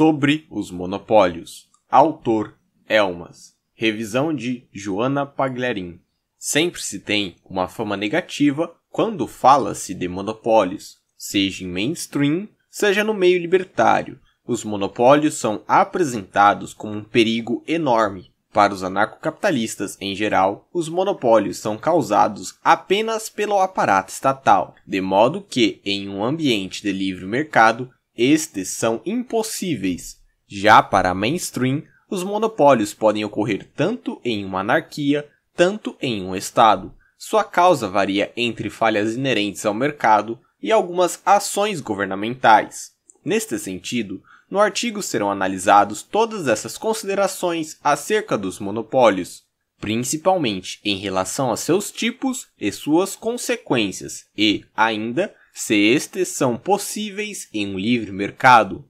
Sobre os monopólios. Autor Elmas. Revisão de Joana Pagliarin. Sempre se tem uma fama negativa quando fala-se de monopólios, seja em mainstream, seja no meio libertário. Os monopólios são apresentados como um perigo enorme. Para os anarcocapitalistas em geral, os monopólios são causados apenas pelo aparato estatal, de modo que, em um ambiente de livre mercado, estes são impossíveis. Já para a mainstream, os monopólios podem ocorrer tanto em uma anarquia, tanto em um Estado. Sua causa varia entre falhas inerentes ao mercado e algumas ações governamentais. Neste sentido, no artigo serão analisados todas essas considerações acerca dos monopólios, principalmente em relação a seus tipos e suas consequências, e, ainda, se estes são possíveis em um livre mercado.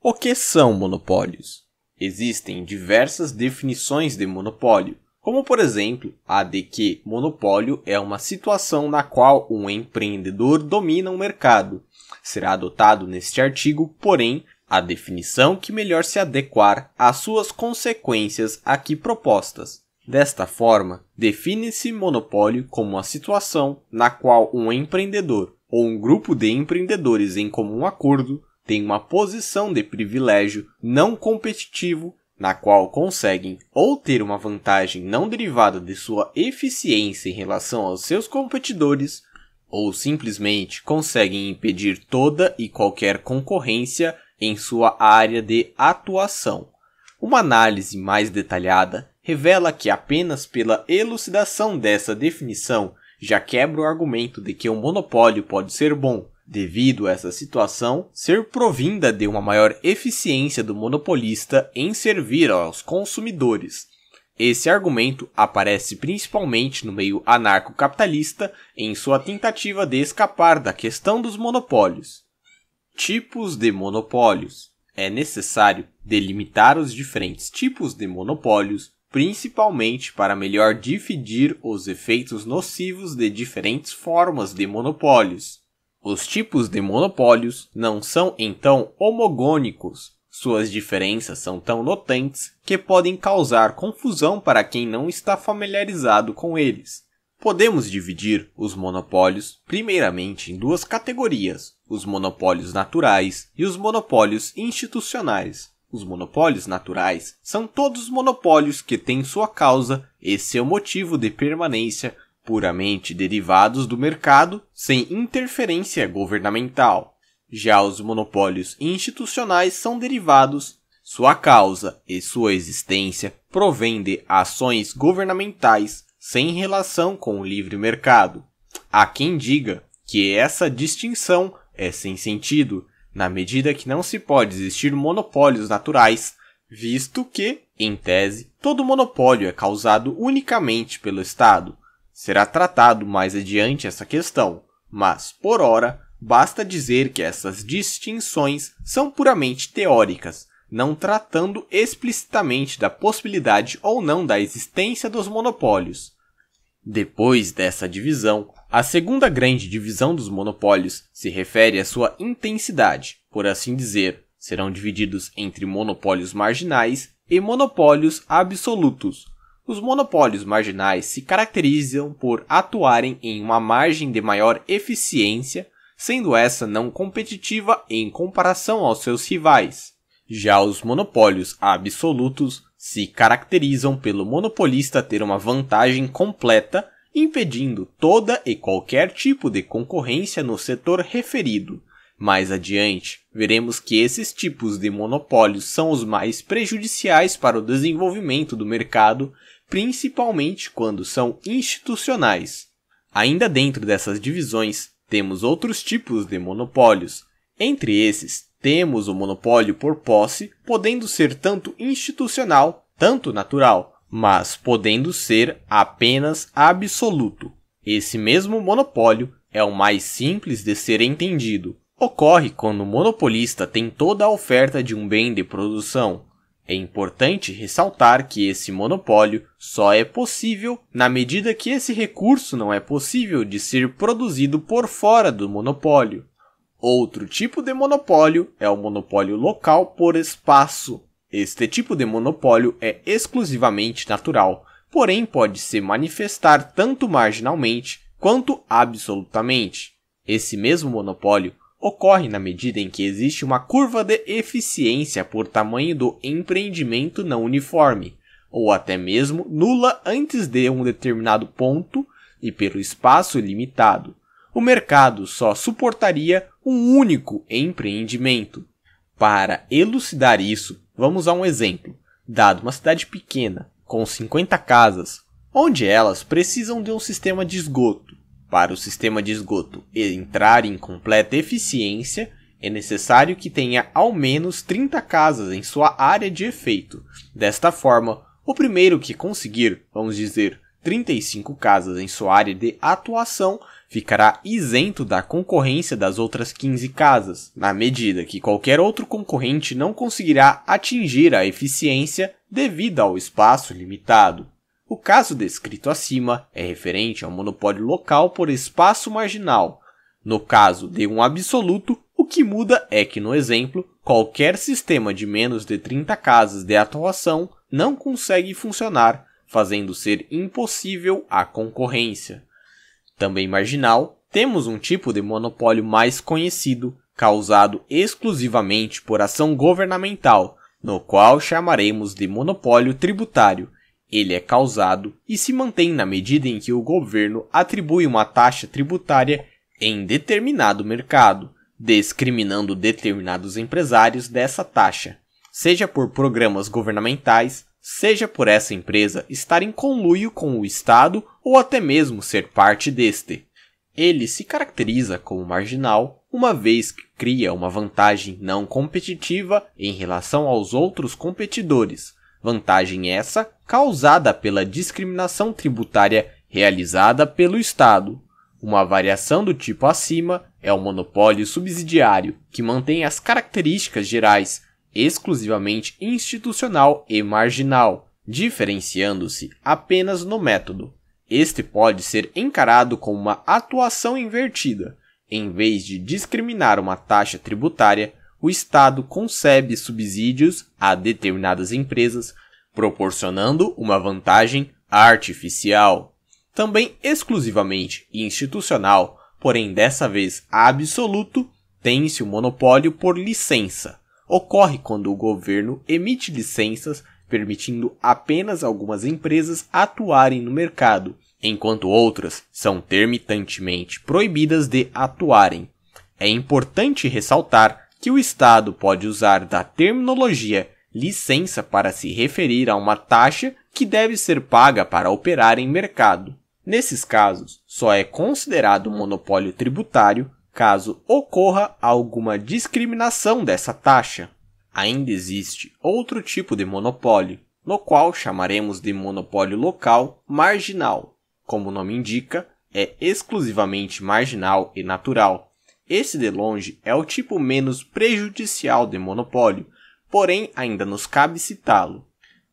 O que são monopólios? Existem diversas definições de monopólio, como por exemplo a de que monopólio é uma situação na qual um empreendedor domina um mercado. Será adotado neste artigo, porém, a definição que melhor se adequar às suas consequências aqui propostas. Desta forma, define-se monopólio como a situação na qual um empreendedor ou um grupo de empreendedores em comum acordo tem uma posição de privilégio não competitivo na qual conseguem ou ter uma vantagem não derivada de sua eficiência em relação aos seus competidores, ou simplesmente conseguem impedir toda e qualquer concorrência em sua área de atuação. Uma análise mais detalhada revela que apenas pela elucidação dessa definição já quebra o argumento de que o monopólio pode ser bom, devido a essa situação ser provinda de uma maior eficiência do monopolista em servir aos consumidores. Esse argumento aparece principalmente no meio anarcocapitalista em sua tentativa de escapar da questão dos monopólios. Tipos de monopólios. É necessário delimitar os diferentes tipos de monopólios principalmente para melhor dividir os efeitos nocivos de diferentes formas de monopólios. Os tipos de monopólios não são então homogônicos. Suas diferenças são tão notantes que podem causar confusão para quem não está familiarizado com eles. Podemos dividir os monopólios primeiramente em duas categorias: os monopólios naturais e os monopólios institucionais. Os monopólios naturais são todos monopólios que têm sua causa e seu é motivo de permanência puramente derivados do mercado sem interferência governamental. Já os monopólios institucionais são derivados, sua causa e sua existência provém de ações governamentais sem relação com o livre mercado. Há quem diga que essa distinção é sem sentido, na medida que não se pode existir monopólios naturais, visto que, em tese, todo monopólio é causado unicamente pelo Estado. Será tratado mais adiante essa questão, mas, por ora, basta dizer que essas distinções são puramente teóricas, não tratando explicitamente da possibilidade ou não da existência dos monopólios. Depois dessa divisão, a segunda grande divisão dos monopólios se refere à sua intensidade, por assim dizer. Serão divididos entre monopólios marginais e monopólios absolutos. Os monopólios marginais se caracterizam por atuarem em uma margem de maior eficiência, sendo essa não competitiva em comparação aos seus rivais. Já os monopólios absolutos se caracterizam pelo monopolista ter uma vantagem completa, impedindo toda e qualquer tipo de concorrência no setor referido. Mais adiante, veremos que esses tipos de monopólios são os mais prejudiciais para o desenvolvimento do mercado, principalmente quando são institucionais. Ainda dentro dessas divisões, temos outros tipos de monopólios. Entre esses, temos o monopólio por posse, podendo ser tanto institucional, tanto natural, mas podendo ser apenas absoluto. Esse mesmo monopólio é o mais simples de ser entendido. Ocorre quando o monopolista tem toda a oferta de um bem de produção. É importante ressaltar que esse monopólio só é possível na medida que esse recurso não é possível de ser produzido por fora do monopólio. Outro tipo de monopólio é o monopólio local por espaço. Este tipo de monopólio é exclusivamente natural, porém pode se manifestar tanto marginalmente quanto absolutamente. Esse mesmo monopólio ocorre na medida em que existe uma curva de eficiência por tamanho do empreendimento não uniforme, ou até mesmo nula antes de um determinado ponto e pelo espaço limitado o mercado só suportaria um único empreendimento. Para elucidar isso, vamos a um exemplo, dado uma cidade pequena, com 50 casas, onde elas precisam de um sistema de esgoto. Para o sistema de esgoto entrar em completa eficiência, é necessário que tenha ao menos 30 casas em sua área de efeito. Desta forma, o primeiro que conseguir, vamos dizer, 35 casas em sua área de atuação ficará isento da concorrência das outras 15 casas, na medida que qualquer outro concorrente não conseguirá atingir a eficiência devido ao espaço limitado. O caso descrito acima é referente ao monopólio local por espaço marginal. No caso de um absoluto, o que muda é que, no exemplo, qualquer sistema de menos de 30 casas de atuação não consegue funcionar fazendo ser impossível a concorrência. Também marginal, temos um tipo de monopólio mais conhecido, causado exclusivamente por ação governamental, no qual chamaremos de monopólio tributário. Ele é causado e se mantém na medida em que o governo atribui uma taxa tributária em determinado mercado, discriminando determinados empresários dessa taxa, seja por programas governamentais, seja por essa empresa estar em conluio com o Estado ou até mesmo ser parte deste. Ele se caracteriza como marginal, uma vez que cria uma vantagem não competitiva em relação aos outros competidores, vantagem essa causada pela discriminação tributária realizada pelo Estado. Uma variação do tipo acima é o monopólio subsidiário, que mantém as características gerais, exclusivamente institucional e marginal, diferenciando-se apenas no método. Este pode ser encarado como uma atuação invertida. Em vez de discriminar uma taxa tributária, o Estado concebe subsídios a determinadas empresas, proporcionando uma vantagem artificial. Também exclusivamente institucional, porém dessa vez absoluto, tem-se o monopólio por licença ocorre quando o governo emite licenças permitindo apenas algumas empresas atuarem no mercado, enquanto outras são termitantemente proibidas de atuarem. É importante ressaltar que o Estado pode usar da terminologia licença para se referir a uma taxa que deve ser paga para operar em mercado. Nesses casos, só é considerado monopólio tributário caso ocorra alguma discriminação dessa taxa. Ainda existe outro tipo de monopólio, no qual chamaremos de monopólio local marginal. Como o nome indica, é exclusivamente marginal e natural. Esse de longe é o tipo menos prejudicial de monopólio, porém ainda nos cabe citá-lo.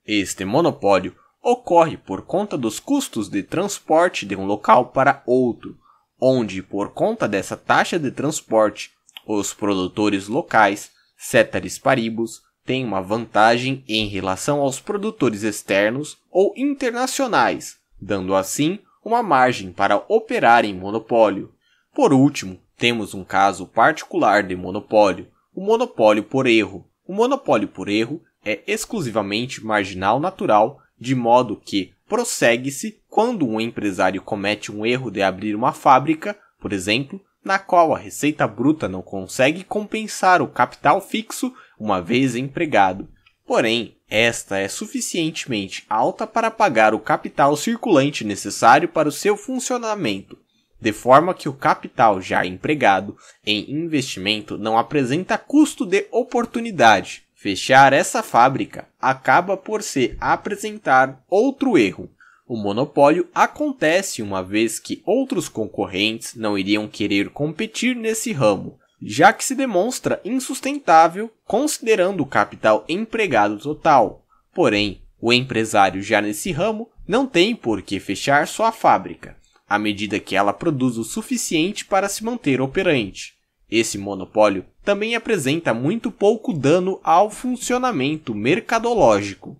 Este monopólio ocorre por conta dos custos de transporte de um local para outro, onde, por conta dessa taxa de transporte, os produtores locais, ceteris paribus, têm uma vantagem em relação aos produtores externos ou internacionais, dando assim uma margem para operar em monopólio. Por último, temos um caso particular de monopólio, o monopólio por erro. O monopólio por erro é exclusivamente marginal natural, de modo que prossegue-se quando um empresário comete um erro de abrir uma fábrica, por exemplo, na qual a receita bruta não consegue compensar o capital fixo uma vez empregado. Porém, esta é suficientemente alta para pagar o capital circulante necessário para o seu funcionamento, de forma que o capital já empregado em investimento não apresenta custo de oportunidade. Fechar essa fábrica acaba por se apresentar outro erro. O monopólio acontece uma vez que outros concorrentes não iriam querer competir nesse ramo, já que se demonstra insustentável considerando o capital empregado total. Porém, o empresário já nesse ramo não tem por que fechar sua fábrica, à medida que ela produz o suficiente para se manter operante. Esse monopólio também apresenta muito pouco dano ao funcionamento mercadológico.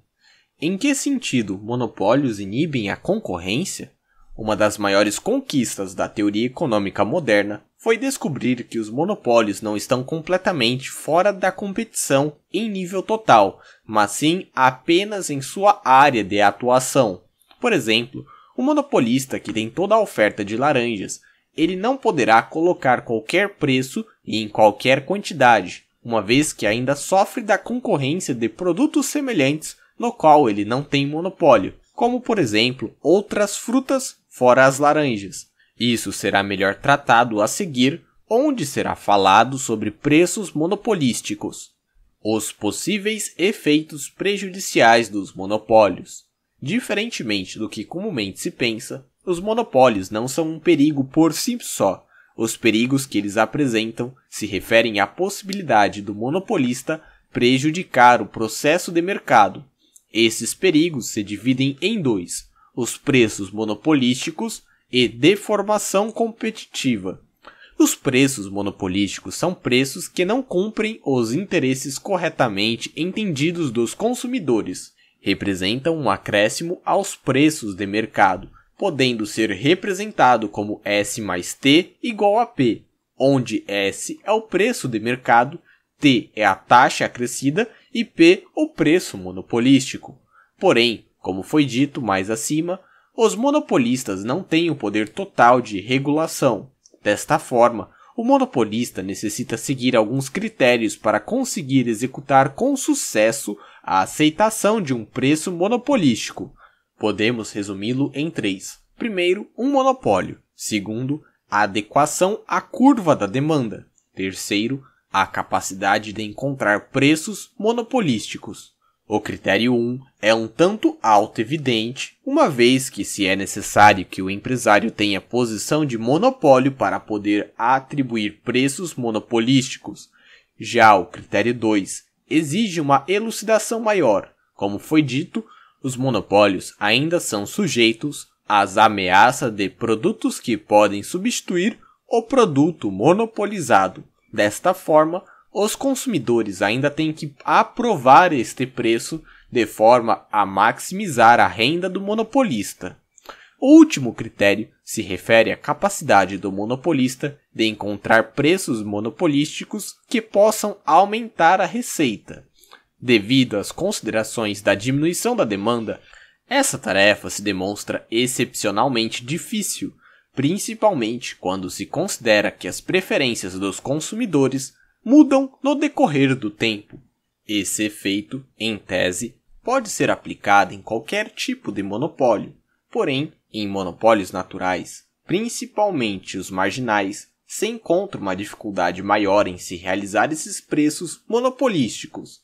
Em que sentido monopólios inibem a concorrência? Uma das maiores conquistas da teoria econômica moderna foi descobrir que os monopólios não estão completamente fora da competição em nível total, mas sim apenas em sua área de atuação. Por exemplo, o monopolista que tem toda a oferta de laranjas ele não poderá colocar qualquer preço e em qualquer quantidade, uma vez que ainda sofre da concorrência de produtos semelhantes no qual ele não tem monopólio, como por exemplo outras frutas fora as laranjas. Isso será melhor tratado a seguir, onde será falado sobre preços monopolísticos, os possíveis efeitos prejudiciais dos monopólios. Diferentemente do que comumente se pensa, os monopólios não são um perigo por si só. Os perigos que eles apresentam se referem à possibilidade do monopolista prejudicar o processo de mercado. Esses perigos se dividem em dois: os preços monopolísticos e deformação competitiva. Os preços monopolísticos são preços que não cumprem os interesses corretamente entendidos dos consumidores. Representam um acréscimo aos preços de mercado, podendo ser representado como S mais T igual a P, onde S é o preço de mercado, T é a taxa acrescida e P o preço monopolístico. Porém, como foi dito mais acima, os monopolistas não têm o poder total de regulação. Desta forma, o monopolista necessita seguir alguns critérios para conseguir executar com sucesso a aceitação de um preço monopolístico. Podemos resumi-lo em três. Primeiro, um monopólio. Segundo, a adequação à curva da demanda. Terceiro, a capacidade de encontrar preços monopolísticos. O critério 1 é um tanto auto-evidente, uma vez que se é necessário que o empresário tenha posição de monopólio para poder atribuir preços monopolísticos. Já o critério 2 exige uma elucidação maior. Como foi dito, os monopólios ainda são sujeitos às ameaças de produtos que podem substituir o produto monopolizado. Desta forma, os consumidores ainda têm que aprovar este preço de forma a maximizar a renda do monopolista. O último critério se refere à capacidade do monopolista de encontrar preços monopolísticos que possam aumentar a receita. Devido às considerações da diminuição da demanda, essa tarefa se demonstra excepcionalmente difícil, principalmente quando se considera que as preferências dos consumidores mudam no decorrer do tempo. Esse efeito, em tese, pode ser aplicado em qualquer tipo de monopólio, porém, em monopólios naturais, principalmente os marginais, se encontra uma dificuldade maior em se realizar esses preços monopolísticos,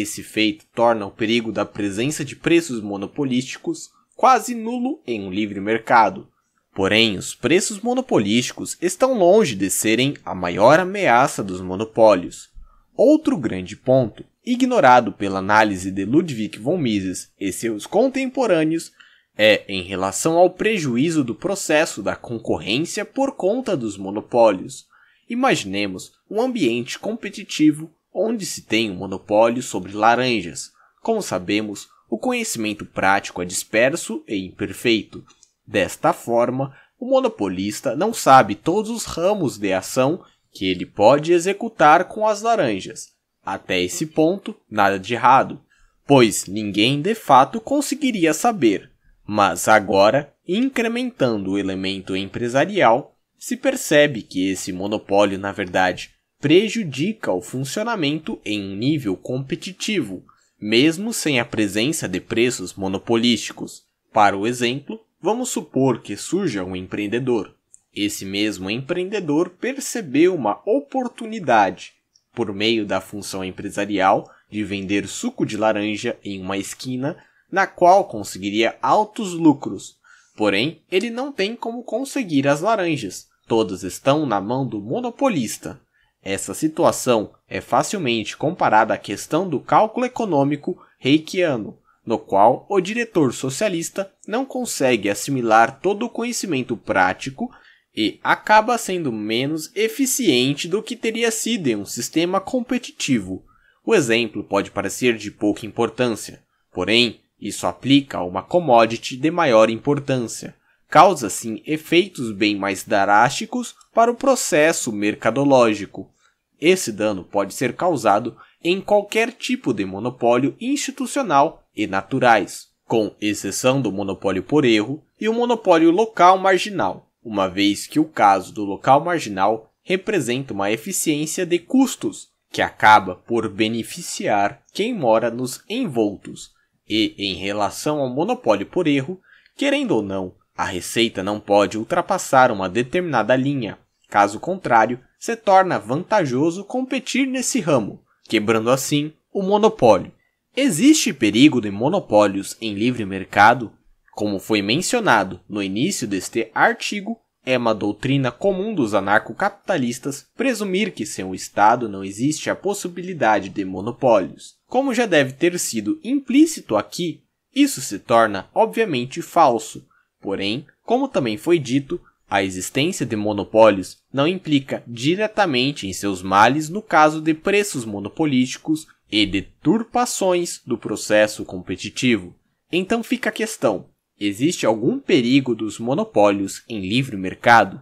esse feito torna o perigo da presença de preços monopolísticos quase nulo em um livre mercado. Porém, os preços monopolísticos estão longe de serem a maior ameaça dos monopólios. Outro grande ponto, ignorado pela análise de Ludwig von Mises e seus contemporâneos, é em relação ao prejuízo do processo da concorrência por conta dos monopólios. Imaginemos um ambiente competitivo onde se tem um monopólio sobre laranjas. Como sabemos, o conhecimento prático é disperso e imperfeito. Desta forma, o monopolista não sabe todos os ramos de ação que ele pode executar com as laranjas. Até esse ponto, nada de errado, pois ninguém de fato conseguiria saber. Mas agora, incrementando o elemento empresarial, se percebe que esse monopólio, na verdade, prejudica o funcionamento em um nível competitivo, mesmo sem a presença de preços monopolísticos. Para o exemplo, vamos supor que surja um empreendedor. Esse mesmo empreendedor percebeu uma oportunidade, por meio da função empresarial, de vender suco de laranja em uma esquina, na qual conseguiria altos lucros. Porém, ele não tem como conseguir as laranjas, todas estão na mão do monopolista. Essa situação é facilmente comparada à questão do cálculo econômico reikiano, no qual o diretor socialista não consegue assimilar todo o conhecimento prático e acaba sendo menos eficiente do que teria sido em um sistema competitivo. O exemplo pode parecer de pouca importância, porém, isso aplica a uma commodity de maior importância. Causa, sim, efeitos bem mais drásticos para o processo mercadológico. Esse dano pode ser causado em qualquer tipo de monopólio institucional e naturais, com exceção do monopólio por erro e o monopólio local marginal, uma vez que o caso do local marginal representa uma eficiência de custos que acaba por beneficiar quem mora nos envoltos. E em relação ao monopólio por erro, querendo ou não, a receita não pode ultrapassar uma determinada linha, Caso contrário, se torna vantajoso competir nesse ramo, quebrando assim o monopólio. Existe perigo de monopólios em livre mercado? Como foi mencionado no início deste artigo, é uma doutrina comum dos anarcocapitalistas presumir que sem o Estado não existe a possibilidade de monopólios. Como já deve ter sido implícito aqui, isso se torna obviamente falso. Porém, como também foi dito, a existência de monopólios não implica diretamente em seus males no caso de preços monopolísticos e deturpações do processo competitivo. Então fica a questão: existe algum perigo dos monopólios em livre mercado?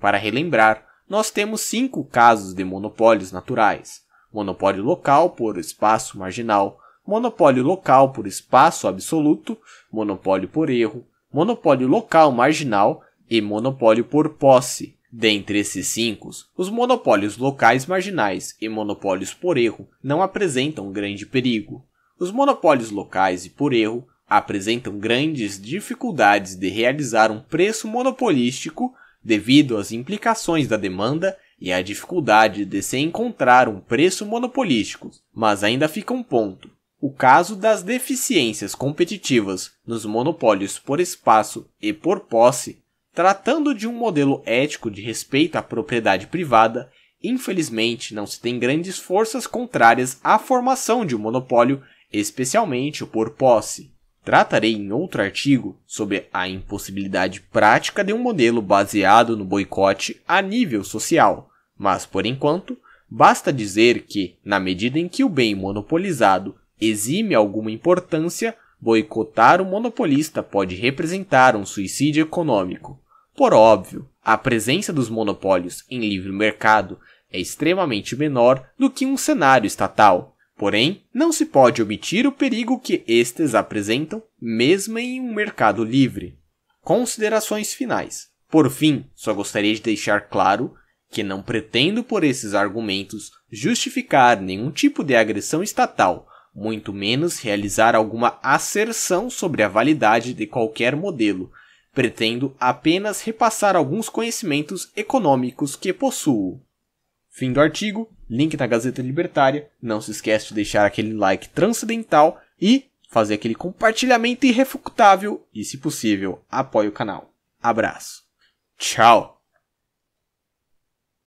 Para relembrar, nós temos cinco casos de monopólios naturais: monopólio local por espaço marginal, monopólio local por espaço absoluto, monopólio por erro, monopólio local marginal e monopólio por posse. Dentre esses cinco, os monopólios locais marginais e monopólios por erro não apresentam grande perigo. Os monopólios locais e por erro apresentam grandes dificuldades de realizar um preço monopolístico devido às implicações da demanda e à dificuldade de se encontrar um preço monopolístico. Mas ainda fica um ponto: o caso das deficiências competitivas nos monopólios por espaço e por posse Tratando de um modelo ético de respeito à propriedade privada, infelizmente não se tem grandes forças contrárias à formação de um monopólio, especialmente o por posse. Tratarei em outro artigo sobre a impossibilidade prática de um modelo baseado no boicote a nível social, mas por enquanto, basta dizer que, na medida em que o bem monopolizado exime alguma importância, boicotar o monopolista pode representar um suicídio econômico. Por óbvio, a presença dos monopólios em livre mercado é extremamente menor do que um cenário estatal. Porém, não se pode omitir o perigo que estes apresentam, mesmo em um mercado livre. Considerações finais. Por fim, só gostaria de deixar claro que não pretendo, por esses argumentos, justificar nenhum tipo de agressão estatal, muito menos realizar alguma asserção sobre a validade de qualquer modelo Pretendo apenas repassar alguns conhecimentos econômicos que possuo. Fim do artigo, link na Gazeta Libertária. Não se esquece de deixar aquele like transcendental e fazer aquele compartilhamento irrefutável e, se possível, apoie o canal. Abraço. Tchau!